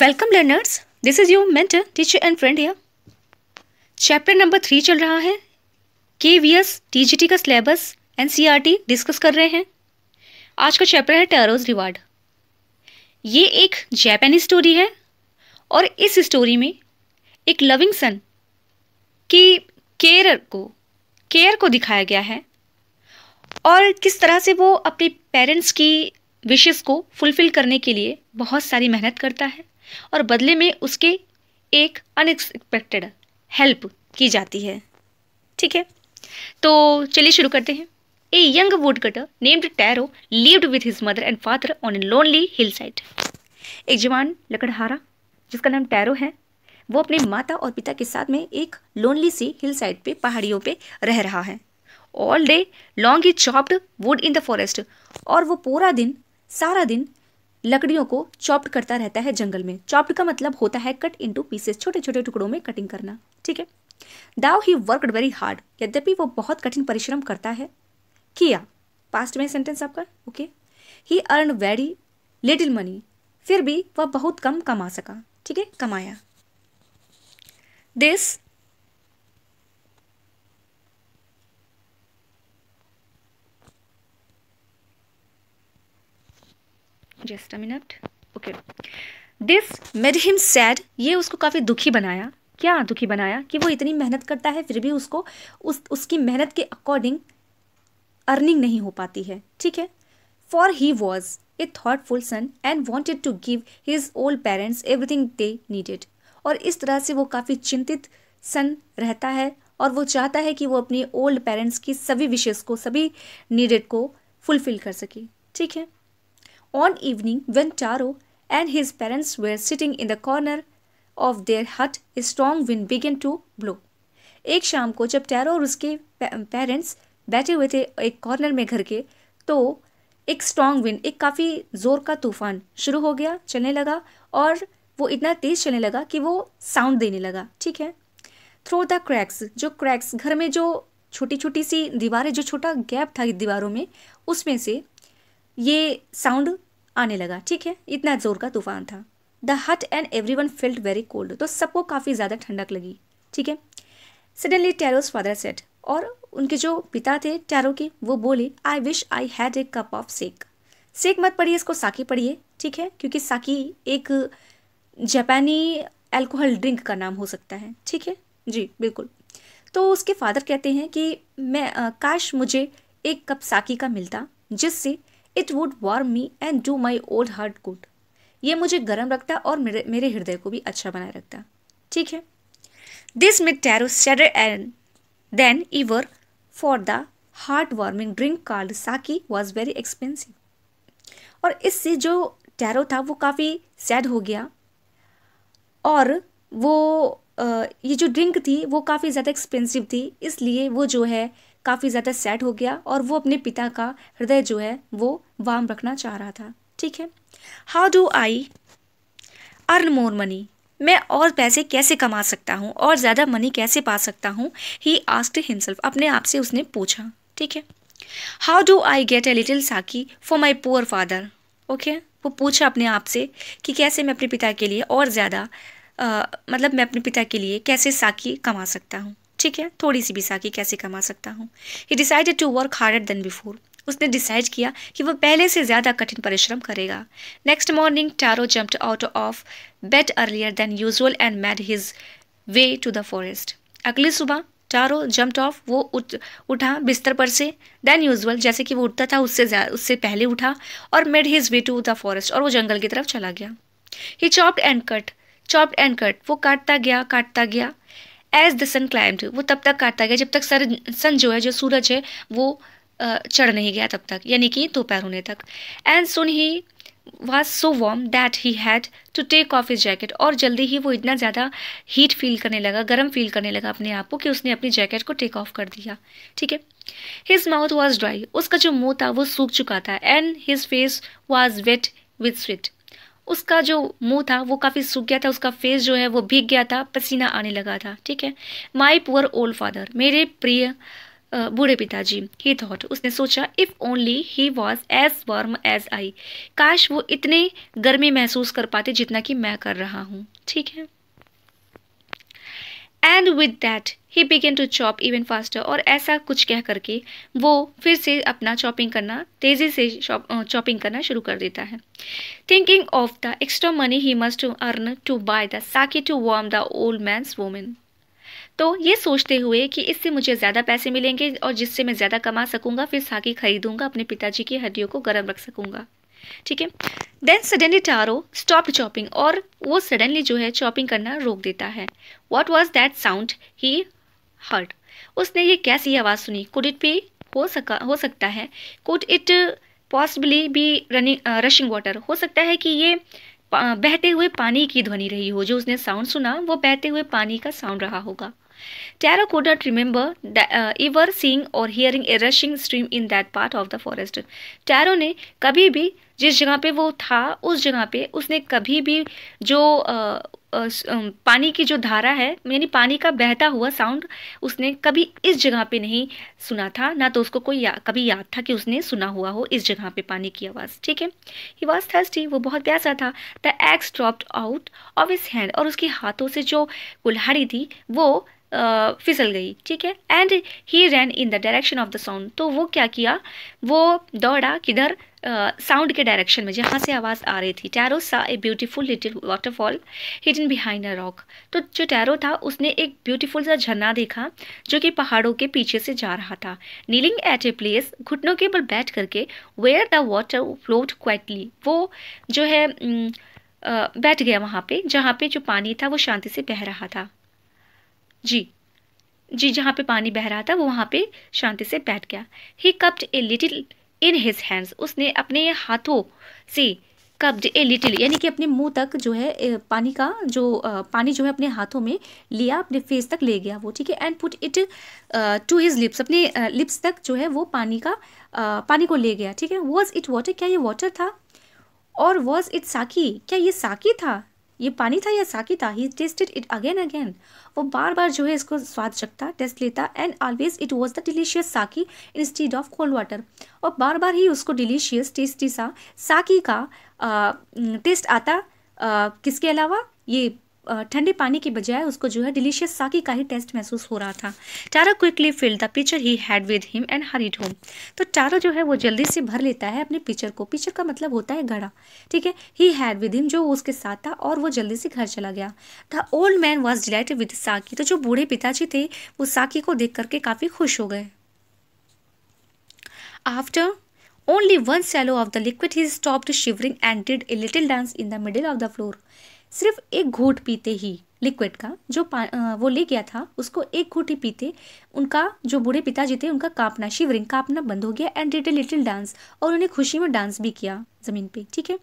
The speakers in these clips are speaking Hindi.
Welcome learners this is your mentor teacher and friend या चैप्टर नंबर थ्री चल रहा है के V S T G T का syllabus N C R T discuss कर रहे हैं आज का चैप्टर है टेरोज रिवार्ड ये एक जैपनी स्टोरी है और इस स्टोरी में एक लविंग सन की केयर को केयर को दिखाया गया है और किस तरह से वो अपने पेरेंट्स की विशेष को फुलफ़िल करने के लिए बहुत सारी मेहनत करता है और बदले में उसके एक अनएक्सपेक्टेड हेल्प की जाती है ठीक है तो चलिए शुरू करते हैं a young wood cutter named Taro lived with his mother and father on a lonely hill side एक जवान लकड़हारा जिसका नाम टैरो है वो अपने माता और पिता के साथ में एक लोनली सी हिल साइड पे पहाड़ियों पे रह रहा है all day long he chopped wood in the forest और वो पूरा दिन सारा दिन लकड़ियों को चॉप्ड करता रहता है जंगल में चॉप्ड का मतलब होता है कट इंटू पीसेस छोटे छोटे टुकड़ों में कटिंग करना ठीक है दाव ही वर्कड वेरी हार्ड यद्यपि वो बहुत कठिन परिश्रम करता है किया पास्ट में सेंटेंस आपका okay he earn very little money फिर भी वह बहुत कम कमा सका ठीक है कमाया this just a minute okay this made him sad ये उसको काफ़ी दुखी बनाया क्या दुखी बनाया कि वो इतनी मेहनत करता है फिर भी उसको उस उसकी मेहनत के अकॉर्डिंग अर्निंग नहीं हो पाती है ठीक है for he was a thoughtful son and wanted to give his old parents everything they needed और इस तरह से वो काफ़ी चिंतित सन रहता है और वो चाहता है कि वो अपने ओल्ड पेरेंट्स की सभी विशेष को सभी नीडेड को फुलफिल कर सके ठीक है On evening, when Charo and his parents were sitting in the corner of their hut, a strong wind began to blow. एक शाम को जब टैरो और उसके पेरेंट्स बैठे हुए थे एक कॉर्नर में घर के तो एक स्ट्रॉन्ग विंड एक काफ़ी ज़ोर का तूफान शुरू हो गया चलने लगा और वो इतना तेज़ चलने लगा कि वो साउंड देने लगा ठीक है थ्रो द क्रैक्स जो क्रैक्स घर में जो छोटी छोटी सी दीवारें जो छोटा गैप था दीवारों में उसमें से ये साउंड आने लगा ठीक है इतना जोर का तूफान था the hut and every one felt very cold तो सबको काफ़ी ज़्यादा ठंडक लगी ठीक है सडनली टैरोज फादर सेट और उनके जो पिता थे टैरो के वो बोले I wish I had a cup of sake sake मत पढ़िए इसको साकी पढ़िए ठीक है क्योंकि साकी एक जापानी एल्कोहल ड्रिंक का नाम हो सकता है ठीक है जी बिल्कुल तो उसके फादर कहते हैं कि मैं आ, काश मुझे एक कप साकी का मिलता जिससे it would warm me and do my old heart good ये मुझे गर्म रखता और मेरे मेरे हृदय को भी अच्छा बनाए रखता ठीक है this may Taro and then ever for the heart warming drink called sake was very expensive और इससे जो टैरो था वो काफ़ी सैड हो गया और वो ये जो ड्रिंक थी वो काफ़ी ज़्यादा एक्सपेंसिव थी इसलिए वो जो है काफ़ी ज़्यादा सैड हो गया और वो अपने पिता का हृदय जो है वो वाम रखना चाह रहा था ठीक है how do I earn more money मैं और पैसे कैसे कमा सकता हूँ और ज़्यादा मनी कैसे पा सकता हूँ ही आस्ट हिमसेल्फ अपने आप से उसने पूछा ठीक है how do I get a little sake for my poor father okay वो पूछा अपने आप से कि कैसे मैं अपने पिता के लिए और ज़्यादा मतलब मैं अपने पिता के लिए कैसे साकी कमा सकता हूँ ठीक है थोड़ी सी भी साकी कैसे कमा सकता हूँ he decided to work harder than before उसने डिसाइड किया कि वह पहले से ज़्यादा कठिन परिश्रम करेगा next morning Taro jumped out of bed earlier than usual and made his way to the forest अगली सुबह टारो जम्प्ट ऑफ वो उठ उठा बिस्तर पर से देन यूजल जैसे कि वो उठता था उससे उससे पहले उठा और made his way to the forest और वो जंगल की तरफ चला गया he chopped and cut chopped and cut वो काटता गया काटता गया एज द सन क्लाइम्ड वो तब तक काटता गया जब तक सर सन जो है जो सूरज है वो चढ़ नहीं गया तब तक यानी कि दोपहर होने तक and sun he was so warm that he had to take off his jacket और जल्दी ही वो इतना ज़्यादा हीट फील करने लगा गर्म फील करने लगा अपने आप को कि उसने अपनी जैकेट को टेक ऑफ कर दिया ठीक है हिज माउथ वॉज ड्राई उसका जो मुँह था वो सूख चुका था and his face was wet with sweat उसका जो मुंह था वो काफ़ी सूख गया था उसका फेस जो है वो भीग गया था पसीना आने लगा था ठीक है माई पुअर ओल्ड फादर मेरे प्रिय बूढ़े पिताजी ही थॉट उसने सोचा if only he was as warm as I काश वो इतने गर्मी महसूस कर पाते जितना कि मैं कर रहा हूं ठीक है and with that he began to chop even faster और ऐसा कुछ कह करके वो फिर से अपना चॉपिंग करना तेज़ी से चॉपिंग करना शुरू कर देता है thinking of the extra money he must earn to buy the sake to warm the old man's women तो ये सोचते हुए कि इससे मुझे ज़्यादा पैसे मिलेंगे और जिससे मैं ज़्यादा कमा सकूंगा फिर साकी खरीदूंगा अपने पिताजी की हड्डियों को गर्म रख सकूंगा ठीक है then suddenly Taro stop chopping और वो सडनली जो है चॉपिंग करना रोक देता है what was that sound he heard उसने ये कैसी आवाज़ सुनी कुड इट भी हो सका हो सकता है कुड इट पॉसिबली भी रनिंग रशिंग वाटर हो सकता है कि ये बहते हुए पानी की ध्वनि रही हो जो उसने साउंड सुना वो बहते हुए पानी का साउंड रहा होगा Taro could not remember ever seeing और hearing a rushing stream in that part of the forest Taro ने कभी भी जिस जगह पे वो था उस जगह पे उसने कभी भी जो uh, पानी की जो धारा है यानी पानी का बहता हुआ साउंड उसने कभी इस जगह पे नहीं सुना था ना तो उसको कोई या, कभी याद था कि उसने सुना हुआ हो इस जगह पे पानी की आवाज़ ठीक है ही वॉज थर्स्टी वो बहुत प्यासा था the axe dropped out of his hand और उसके हाथों से जो कुल्हाड़ी थी वो फिसल गई ठीक है and he ran in the direction of the sound तो वो क्या किया वो दौड़ा किधर साउंड के डायरेक्शन में जहाँ से आवाज़ आ रही थी Taro saw a beautiful little waterfall hidden behind a rock तो जो टैरो था उसने एक ब्यूटीफुल सा झरना देखा जो कि पहाड़ों के पीछे से जा रहा था नीलिंग एट ए प्लेस घुटनों के बल बैठ करके where the water flowed quietly वो जो है बैठ गया वहाँ पे जहाँ पे जो पानी था वो शांति से बह रहा था जी जी जहाँ पे पानी बह रहा था वो वहाँ पे शांति से बैठ गया he cupped a little in his hands उसने अपने हाथों से कब्ज ए लिटिल यानी कि अपने मुंह तक जो है पानी का जो पानी जो है अपने हाथों में लिया अपने फेस तक ले गया वो ठीक है and put it to his lips अपने लिप्स तक जो है वो पानी का पानी को ले गया ठीक है वॉज इट वाटर क्या ये वाटर था और वॉज इट साकी क्या ये साकी था ये पानी था या साकी था he tasted it again again वो बार बार जो है इसको स्वाद चखता टेस्ट लेता and always it was the delicious sake instead of cold water और बार बार ही उसको डिलीशियस टेस्टी सा साकी का टेस्ट आता आ, किसके अलावा ये ठंडे पानी के बजाय उसको जो है डिलीशियस साकी का ही टेस्ट महसूस हो रहा था Taro quickly fill the pitcher he had with him and hurried home तो टारो जो है वो जल्दी से भर लेता है अपने पिक्चर को पिक्चर का मतलब होता है घड़ा ठीक है ही हैड विद हिम जो उसके साथ था और वो जल्दी से घर चला गया the old man was delighted with sake तो जो बूढ़े पिताजी थे वो साकी को देख करके काफ़ी खुश हो गए after only one swallow of the liquid he stopped shivering and did a little dance in the middle of the floor सिर्फ एक घूट पीते ही लिक्विड का जो वो ले गया था उसको एक घूट ही पीते उनका जो बूढ़े पिताजी थे उनका कांपना शिवरिंग कांपना बंद हो गया एंड डिड लिटिल डांस और उन्हें खुशी में डांस भी किया ज़मीन पे ठीक है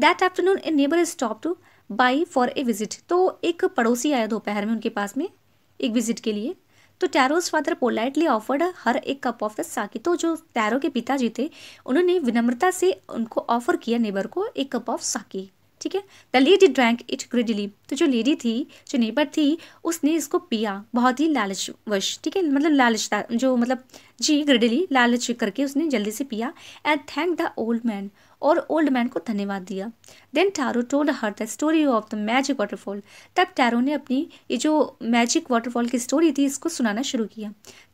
that afternoon a neighbour stop to by for a visit तो एक पड़ोसी आया दोपहर में उनके पास में एक विजिट के लिए तो Taro's father politely offered her a cup of the साकी तो जो टैरो के पिताजी थे उन्होंने विनम्रता से उनको ऑफर किया नेबर को एक कप ऑफ साकी ठीक है the lady drank it greedily तो जो लेडी थी जो नेबर थी उसने इसको पिया बहुत ही लालचवश ठीक है मतलब लालचता जो मतलब जी ग्रिडली लालच करके उसने जल्दी से पिया and thank the old man और ओल्ड मैन को धन्यवाद दिया then Taro told her the story of the magic waterfall तब टैरो ने अपनी ये जो मैजिक वाटरफॉल की स्टोरी थी इसको सुनाना शुरू किया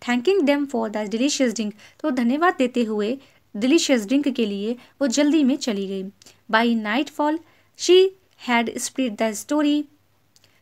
thanking them for the delicious drink तो धन्यवाद देते हुए डिलीशियस ड्रिंक के लिए वो जल्दी में चली गई by nightfall she had spread the story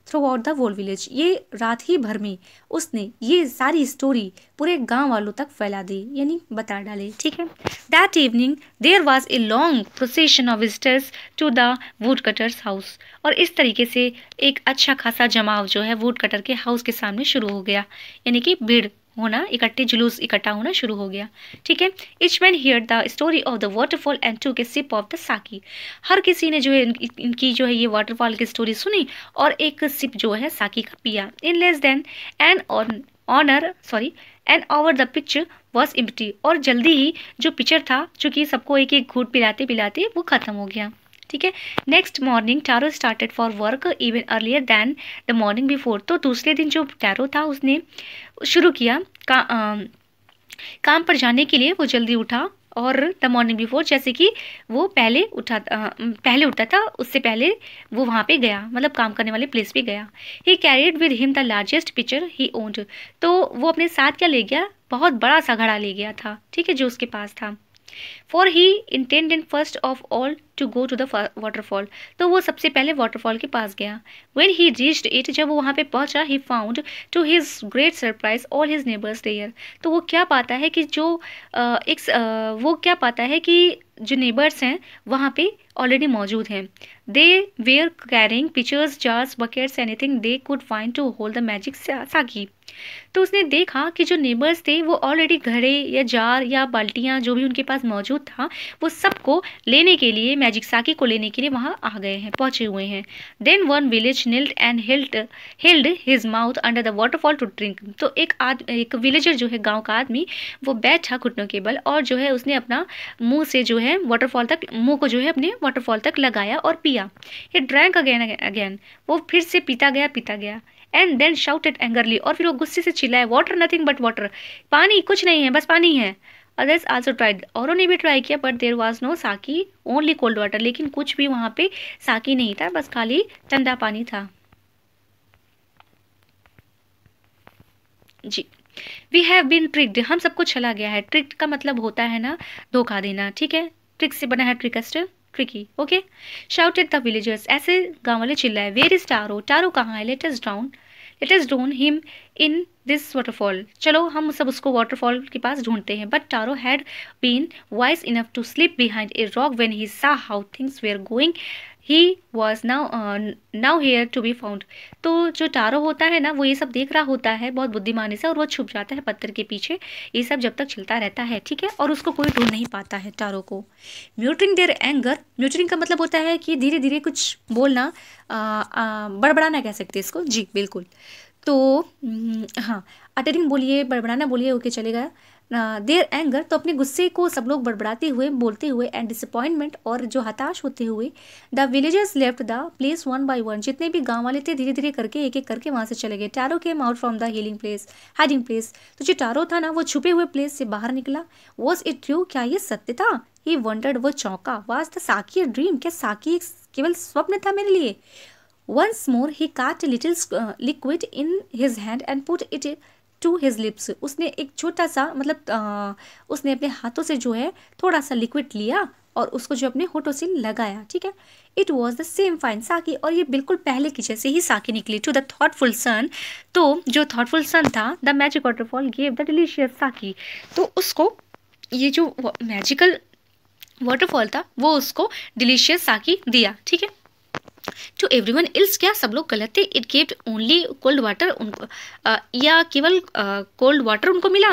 throughout the whole village ये रात ही भर में उसने ये सारी स्टोरी पूरे गांव वालों तक फैला दी यानी बता डाले ठीक है that evening there was a long procession of visitors to the woodcutter's house और इस तरीके से एक अच्छा खासा जमाव जो है वुड कटर के हाउस के सामने शुरू हो गया यानी कि भीड़ होना इकट्ठे जुलूस इकट्ठा होना शुरू हो गया ठीक है each man hear the story of the waterfall and took sip of the sake हर किसी ने जो है इनकी जो है ये वाटरफॉल की स्टोरी सुनी और एक सिप जो है साकी का पिया in less than an honour sorry an hour the pitcher was empty और जल्दी ही जो पिक्चर था चूँकि सबको एक एक घूट पिलाते पिलाते वो ख़त्म हो गया ठीक है next morning Taro started for work even earlier than the morning before तो दूसरे दिन जो टैरो था उसने शुरू किया का, आ, काम पर जाने के लिए वो जल्दी उठा और द मॉर्निंग बिफोर जैसे कि वो पहले उठा आ, पहले उठता था उससे पहले वो वहाँ पे गया मतलब काम करने वाले प्लेस पे गया he carried with him the largest pitcher he owned तो वो अपने साथ क्या ले गया बहुत बड़ा सा घड़ा ले गया था ठीक है जो उसके पास था for he intended first of all to go to the waterfall तो वो सबसे पहले वाटरफॉल के पास गया वेन ही रीच्ड इट जब वो वहाँ पे पहुँचा he found to his great surprise all his neighbours there तो वो क्या पाता है कि जो एक वो क्या पाता है कि जो नेबर्स हैं वहाँ पे ऑलरेडी मौजूद हैं they were carrying pitchers jars buckets anything they could find to hold the magic sake तो उसने देखा कि जो नेबर्स थे वो ऑलरेडी घड़े या जार या बाल्टियाँ जो भी उनके पास मौजूद था वो सबको लेने के लिए मैजिक साकी को लेने के लिए वहाँ आ गए हैं पहुँचे हुए हैं then one village kneeled and held held his mouth under the waterfall to drink तो एक आद एक विलेजर जो है गाँव का आदमी वो बैठा घुटनों के बल और जो है उसने अपना मुँह से जो है वाटरफॉल तक मुँह को जो है अपने वाटरफॉल तक लगाया और पिया ये ड्रैंक अगेन अगेन वो फिर से पीता गया पीता गया and then shout shouted angrily और फिर वो गुस्से से चिल्लाए वाटर नथिंग बट वाटर पानी कुछ नहीं है बस पानी है अदर्स आल्सो ट्राइड औरों ने भी ट्राई किया but there was no sake only cold water लेकिन कुछ भी वहाँ पे साकी नहीं था बस खाली ठंडा पानी था gee we have been tricked हम सबको चला गया है ट्रिक्ड का मतलब होता है ना धोखा देना ठीक है ट्रिक से बना है trickster tricky okay shouted the villagers ऐसे गांव वाले चिल्लाए वेर इज टारो टारो कहाँ है latest down let is done him in this waterfall चलो हम सब उसको वाटरफॉल के पास ढूंढते हैं but Taro had been wise enough to slip behind a rock when he saw how things we are going he was now nowhere to be found तो जो टारो होता है ना वो ये सब देख रहा होता है बहुत बुद्धिमानी से और वो छुप जाता है पत्थर के पीछे ये सब जब तक चलता रहता है ठीक है और उसको कोई ढूंढ नहीं पाता है टारो को म्यूटरिंग देर एंगर म्यूटरिंग का मतलब होता है कि धीरे धीरे कुछ बोलना बड़बड़ाना कह सकते इसको जी बिल्कुल तो हम्म, हाँ अटरिंग बोलिए बड़बड़ाना बोलिए ओके चलेगा देर एंगर तो अपने गुस्से को सब लोग बड़बड़ाते हुए बोलते हुए एंड डिसअपॉइंटमेंट और जो हताश होते हुए the villagers left the place one by one जितने भी गांव वाले थे धीरे धीरे करके एक एक करके वहां से चले गए Taro came out from the healing place hiding place तो जो टैरो था ना वो छुपे हुए प्लेस से बाहर निकला वॉज इट ट्रू क्या ये सत्य था ही वॉन्टेड वो चौंका वॉज द साकी ड्रीम क्या साकी केवल स्वप्न था मेरे लिए once more he caught little liquid in his hand and put it to his lips उसने एक छोटा सा मतलब आ, उसने अपने हाथों से जो है थोड़ा सा लिक्विड लिया और उसको जो अपने होठों से लगाया ठीक है it was the same fine sake और ये बिल्कुल पहले की जैसे ही साकी निकली टू द थॉटफुल सन तो जो थॉटफुल सन था the magic waterfall gave the delicious sake तो उसको ये जो मैजिकल वाटरफॉल था वो उसको डिलीशियस साकी दिया ठीक है टू एवरी वन इल्स क्या सब लोग गलत थे it get only cold water उनको आ, या केवल कोल्ड uh, वाटर उनको मिला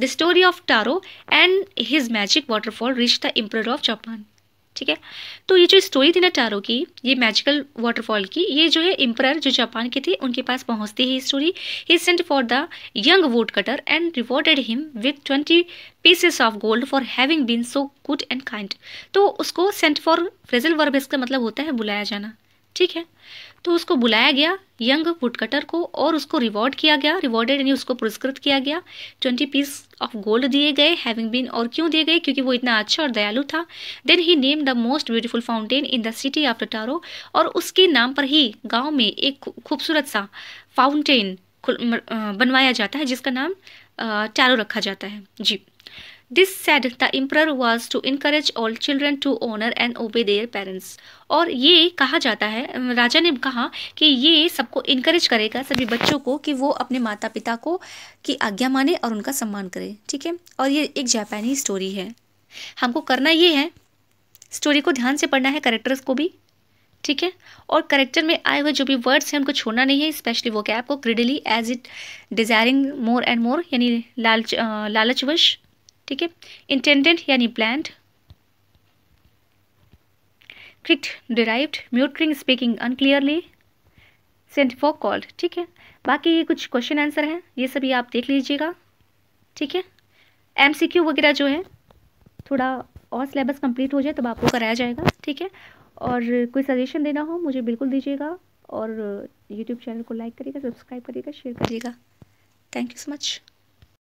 the story of Taro and his magic waterfall reach the emperor of Japan ठीक है तो ये जो स्टोरी थी ना टारो की ये मैजिकल वाटरफॉल की ये जो है इम्प्रायर जो जापान के थे उनके पास पहुंचती है story he sent for the young woodcutter and rewarded him with twenty pieces of gold for having been so good and kind तो उसको सेंट फॉर फ्रेजल वर्ब इसका मतलब होता है बुलाया जाना ठीक है तो उसको बुलाया गया यंग वुडकटर को और उसको रिवॉर्ड किया गया रिवॉर्डेड यानी उसको पुरस्कृत किया गया ट्वेंटी पीस ऑफ गोल्ड दिए गए हैविंग बीन और क्यों दिए गए क्योंकि वो इतना अच्छा और दयालु था then he named the most beautiful fountain in the city of Taro और उसके नाम पर ही गाँव में एक खूबसूरत सा फाउंटेन बनवाया जाता है जिसका नाम टारो रखा जाता है जी This said, the emperor was to encourage all children to honor and obey their parents. और ये कहा जाता है राजा ने कहा कि ये सबको इनक्रेज करेगा सभी बच्चों को कि वो अपने माता पिता को की आज्ञा माने और उनका सम्मान करे ठीक है और ये एक जापानी स्टोरी है हमको करना ये है स्टोरी को ध्यान से पढ़ना है करेक्टर्स को भी ठीक है और करेक्टर में आए हुए जो भी वर्ड्स हैं उनको छोड़ना नहीं है स्पेशली वो कैप को greedily as it desiring more and more यानी लालच लालचवश ठीक है इंटेंडेंट यानी प्लान्ड क्रिक्ट derived muttering speaking unclearly sent for called ठीक है बाकी ये कुछ क्वेश्चन आंसर हैं ये सभी आप देख लीजिएगा ठीक है एम सी क्यू वगैरह जो है थोड़ा और सिलेबस कंप्लीट हो जाए तब आपको कराया जाएगा ठीक है और कोई सजेशन देना हो मुझे बिल्कुल दीजिएगा और यूट्यूब चैनल को लाइक करिएगा सब्सक्राइब करिएगा शेयर करिएगा थैंक यू सो मच